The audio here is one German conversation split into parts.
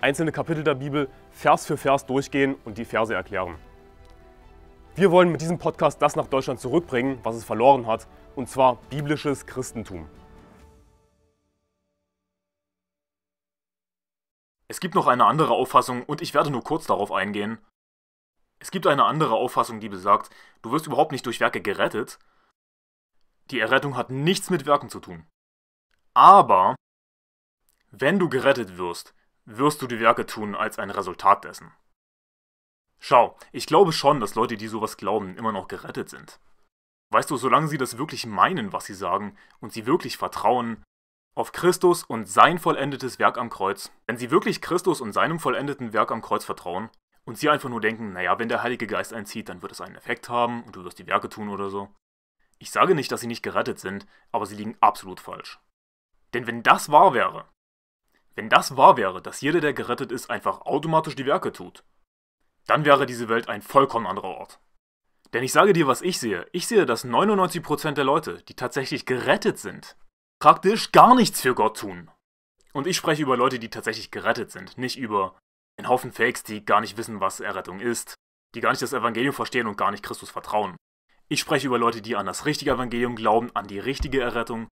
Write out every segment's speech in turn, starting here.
einzelne Kapitel der Bibel Vers für Vers durchgehen und die Verse erklären. Wir wollen mit diesem Podcast das nach Deutschland zurückbringen, was es verloren hat, und zwar biblisches Christentum. Es gibt noch eine andere Auffassung und ich werde nur kurz darauf eingehen. Es gibt eine andere Auffassung, die besagt, du wirst überhaupt nicht durch Werke gerettet. Die Errettung hat nichts mit Werken zu tun. Aber wenn du gerettet wirst, wirst du die Werke tun als ein Resultat dessen. Schau, ich glaube schon, dass Leute, die sowas glauben, immer noch gerettet sind. Weißt du, solange sie das wirklich meinen, was sie sagen, und sie wirklich vertrauen auf Christus und sein vollendetes Werk am Kreuz, wenn sie wirklich Christus und seinem vollendeten Werk am Kreuz vertrauen und sie einfach nur denken, naja, wenn der Heilige Geist einzieht, dann wird es einen Effekt haben und du wirst die Werke tun oder so. Ich sage nicht, dass sie nicht gerettet sind, aber sie liegen absolut falsch. Denn wenn das wahr wäre, wenn das wahr wäre, dass jeder, der gerettet ist, einfach automatisch die Werke tut, dann wäre diese Welt ein vollkommen anderer Ort. Denn ich sage dir, was ich sehe. Ich sehe, dass 99% der Leute, die tatsächlich gerettet sind, praktisch gar nichts für Gott tun. Und ich spreche über Leute, die tatsächlich gerettet sind, nicht über einen Haufen Fakes, die gar nicht wissen, was Errettung ist, die gar nicht das Evangelium verstehen und gar nicht Christus vertrauen. Ich spreche über Leute, die an das richtige Evangelium glauben, an die richtige Errettung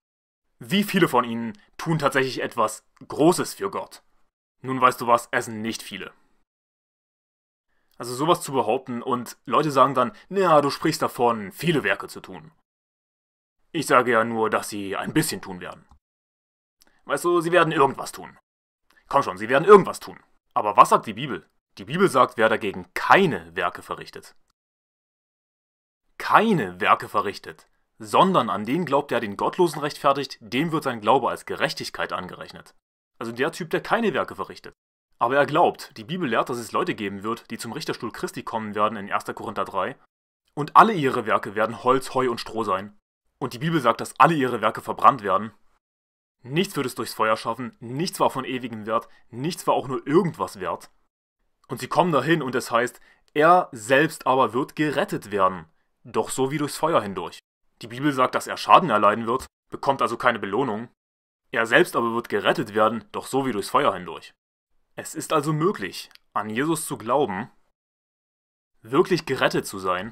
wie viele von ihnen tun tatsächlich etwas Großes für Gott? Nun weißt du was, essen nicht viele. Also sowas zu behaupten und Leute sagen dann, naja, du sprichst davon, viele Werke zu tun. Ich sage ja nur, dass sie ein bisschen tun werden. Weißt du, sie werden irgendwas tun. Komm schon, sie werden irgendwas tun. Aber was sagt die Bibel? Die Bibel sagt, wer dagegen keine Werke verrichtet. Keine Werke verrichtet sondern an den glaubt, der den Gottlosen rechtfertigt, dem wird sein Glaube als Gerechtigkeit angerechnet. Also der Typ, der keine Werke verrichtet. Aber er glaubt, die Bibel lehrt, dass es Leute geben wird, die zum Richterstuhl Christi kommen werden in 1. Korinther 3, und alle ihre Werke werden Holz, Heu und Stroh sein. Und die Bibel sagt, dass alle ihre Werke verbrannt werden. Nichts wird es durchs Feuer schaffen, nichts war von ewigem Wert, nichts war auch nur irgendwas wert. Und sie kommen dahin und es heißt, er selbst aber wird gerettet werden, doch so wie durchs Feuer hindurch. Die Bibel sagt, dass er Schaden erleiden wird, bekommt also keine Belohnung. Er selbst aber wird gerettet werden, doch so wie durchs Feuer hindurch. Es ist also möglich, an Jesus zu glauben, wirklich gerettet zu sein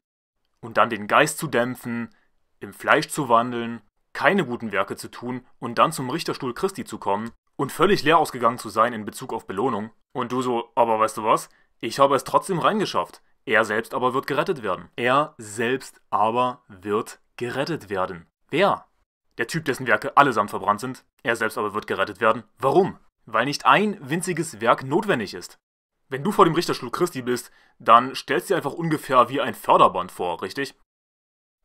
und dann den Geist zu dämpfen, im Fleisch zu wandeln, keine guten Werke zu tun und dann zum Richterstuhl Christi zu kommen und völlig leer ausgegangen zu sein in Bezug auf Belohnung. Und du so, aber weißt du was? Ich habe es trotzdem reingeschafft. Er selbst aber wird gerettet werden. Er selbst aber wird gerettet gerettet werden. Wer? Der Typ, dessen Werke allesamt verbrannt sind, er selbst aber wird gerettet werden. Warum? Weil nicht ein winziges Werk notwendig ist. Wenn du vor dem Richterstuhl Christi bist, dann stellst du dir einfach ungefähr wie ein Förderband vor, richtig?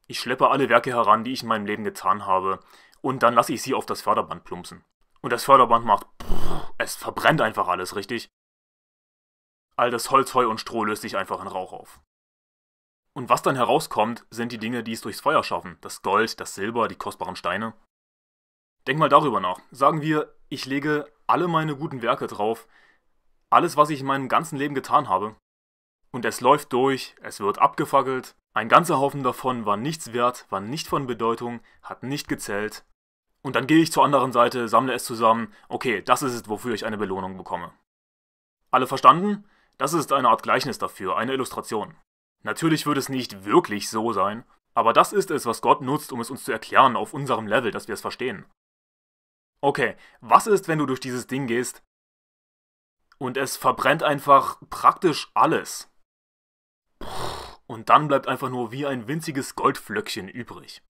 Ich schleppe alle Werke heran, die ich in meinem Leben getan habe, und dann lasse ich sie auf das Förderband plumpsen. Und das Förderband macht, pff, es verbrennt einfach alles, richtig? All das Holz, Heu und Stroh löst sich einfach in Rauch auf. Und was dann herauskommt, sind die Dinge, die es durchs Feuer schaffen. Das Gold, das Silber, die kostbaren Steine. Denk mal darüber nach. Sagen wir, ich lege alle meine guten Werke drauf, alles, was ich in meinem ganzen Leben getan habe. Und es läuft durch, es wird abgefackelt, ein ganzer Haufen davon war nichts wert, war nicht von Bedeutung, hat nicht gezählt. Und dann gehe ich zur anderen Seite, sammle es zusammen, okay, das ist es, wofür ich eine Belohnung bekomme. Alle verstanden? Das ist eine Art Gleichnis dafür, eine Illustration. Natürlich wird es nicht wirklich so sein, aber das ist es, was Gott nutzt, um es uns zu erklären auf unserem Level, dass wir es verstehen. Okay, was ist, wenn du durch dieses Ding gehst und es verbrennt einfach praktisch alles? Und dann bleibt einfach nur wie ein winziges Goldflöckchen übrig.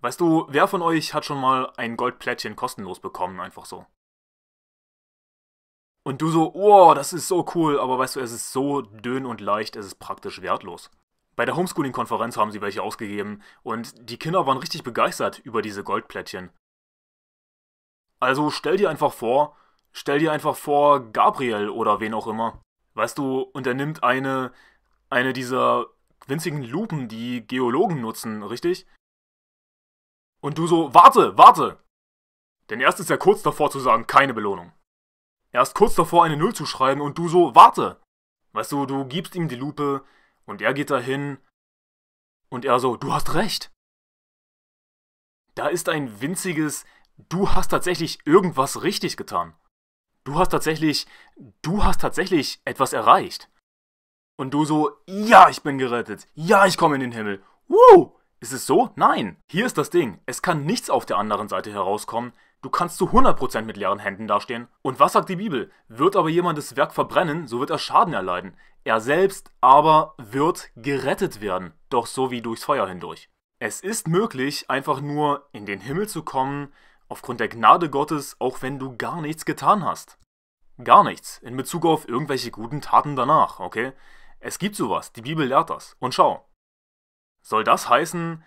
Weißt du, wer von euch hat schon mal ein Goldplättchen kostenlos bekommen, einfach so? Und du so, oh, das ist so cool, aber weißt du, es ist so dünn und leicht, es ist praktisch wertlos. Bei der Homeschooling-Konferenz haben sie welche ausgegeben und die Kinder waren richtig begeistert über diese Goldplättchen. Also stell dir einfach vor, stell dir einfach vor Gabriel oder wen auch immer. Weißt du, und er nimmt eine, eine dieser winzigen Lupen, die Geologen nutzen, richtig? Und du so, warte, warte! Denn erst ist er kurz davor zu sagen, keine Belohnung. Er ist kurz davor, eine Null zu schreiben und du so, warte! Weißt du, du gibst ihm die Lupe und er geht dahin und er so, du hast recht! Da ist ein winziges, du hast tatsächlich irgendwas richtig getan. Du hast tatsächlich, du hast tatsächlich etwas erreicht. Und du so, ja, ich bin gerettet. Ja, ich komme in den Himmel. Woo! Ist es so? Nein! Hier ist das Ding. Es kann nichts auf der anderen Seite herauskommen. Du kannst zu 100% mit leeren Händen dastehen. Und was sagt die Bibel? Wird aber jemand das Werk verbrennen, so wird er Schaden erleiden. Er selbst aber wird gerettet werden, doch so wie durchs Feuer hindurch. Es ist möglich, einfach nur in den Himmel zu kommen, aufgrund der Gnade Gottes, auch wenn du gar nichts getan hast. Gar nichts, in Bezug auf irgendwelche guten Taten danach, okay? Es gibt sowas, die Bibel lehrt das. Und schau, soll das heißen,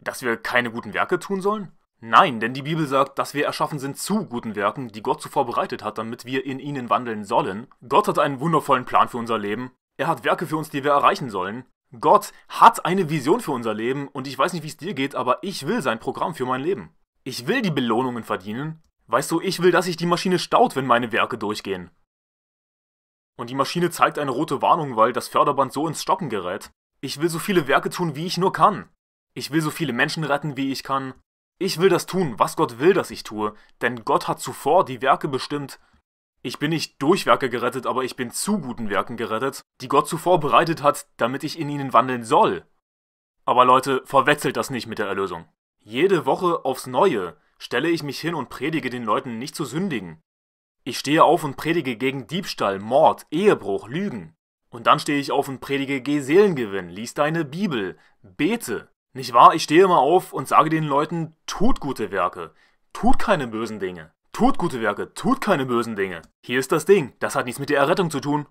dass wir keine guten Werke tun sollen? Nein, denn die Bibel sagt, dass wir erschaffen sind zu guten Werken, die Gott zuvor bereitet hat, damit wir in ihnen wandeln sollen. Gott hat einen wundervollen Plan für unser Leben. Er hat Werke für uns, die wir erreichen sollen. Gott hat eine Vision für unser Leben und ich weiß nicht, wie es dir geht, aber ich will sein Programm für mein Leben. Ich will die Belohnungen verdienen. Weißt du, ich will, dass sich die Maschine staut, wenn meine Werke durchgehen. Und die Maschine zeigt eine rote Warnung, weil das Förderband so ins Stocken gerät. Ich will so viele Werke tun, wie ich nur kann. Ich will so viele Menschen retten, wie ich kann. Ich will das tun, was Gott will, dass ich tue, denn Gott hat zuvor die Werke bestimmt. Ich bin nicht durch Werke gerettet, aber ich bin zu guten Werken gerettet, die Gott zuvor bereitet hat, damit ich in ihnen wandeln soll. Aber Leute, verwechselt das nicht mit der Erlösung. Jede Woche aufs Neue stelle ich mich hin und predige den Leuten nicht zu sündigen. Ich stehe auf und predige gegen Diebstahl, Mord, Ehebruch, Lügen. Und dann stehe ich auf und predige, geh Seelengewinn, lies deine Bibel, bete. Nicht wahr? Ich stehe immer auf und sage den Leuten, tut gute Werke, tut keine bösen Dinge. Tut gute Werke, tut keine bösen Dinge. Hier ist das Ding, das hat nichts mit der Errettung zu tun.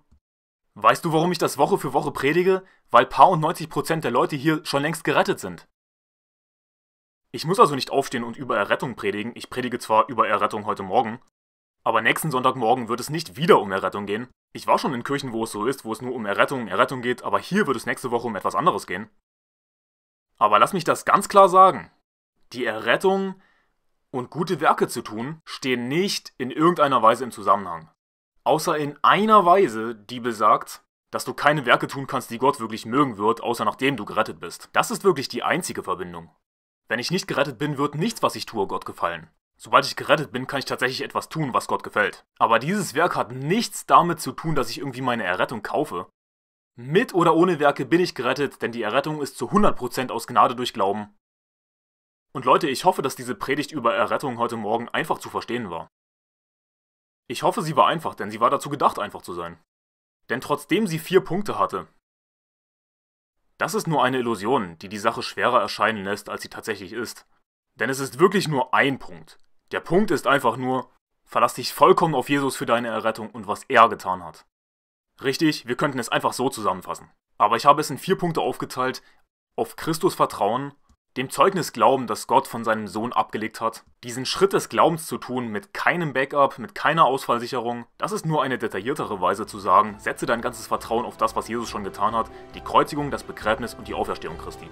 Weißt du, warum ich das Woche für Woche predige? Weil paar und 90 Prozent der Leute hier schon längst gerettet sind. Ich muss also nicht aufstehen und über Errettung predigen. Ich predige zwar über Errettung heute Morgen, aber nächsten Sonntagmorgen wird es nicht wieder um Errettung gehen, ich war schon in Kirchen, wo es so ist, wo es nur um Errettung, Errettung geht, aber hier wird es nächste Woche um etwas anderes gehen. Aber lass mich das ganz klar sagen. Die Errettung und gute Werke zu tun stehen nicht in irgendeiner Weise im Zusammenhang. Außer in einer Weise, die besagt, dass du keine Werke tun kannst, die Gott wirklich mögen wird, außer nachdem du gerettet bist. Das ist wirklich die einzige Verbindung. Wenn ich nicht gerettet bin, wird nichts, was ich tue, Gott gefallen. Sobald ich gerettet bin, kann ich tatsächlich etwas tun, was Gott gefällt. Aber dieses Werk hat nichts damit zu tun, dass ich irgendwie meine Errettung kaufe. Mit oder ohne Werke bin ich gerettet, denn die Errettung ist zu 100% aus Gnade durch Glauben. Und Leute, ich hoffe, dass diese Predigt über Errettung heute Morgen einfach zu verstehen war. Ich hoffe, sie war einfach, denn sie war dazu gedacht, einfach zu sein. Denn trotzdem sie vier Punkte hatte, das ist nur eine Illusion, die die Sache schwerer erscheinen lässt, als sie tatsächlich ist. Denn es ist wirklich nur ein Punkt. Der Punkt ist einfach nur, verlass dich vollkommen auf Jesus für deine Errettung und was er getan hat. Richtig, wir könnten es einfach so zusammenfassen. Aber ich habe es in vier Punkte aufgeteilt. Auf Christus vertrauen, dem Zeugnis glauben, das Gott von seinem Sohn abgelegt hat, diesen Schritt des Glaubens zu tun mit keinem Backup, mit keiner Ausfallsicherung, das ist nur eine detailliertere Weise zu sagen, setze dein ganzes Vertrauen auf das, was Jesus schon getan hat, die Kreuzigung, das Begräbnis und die Auferstehung Christi.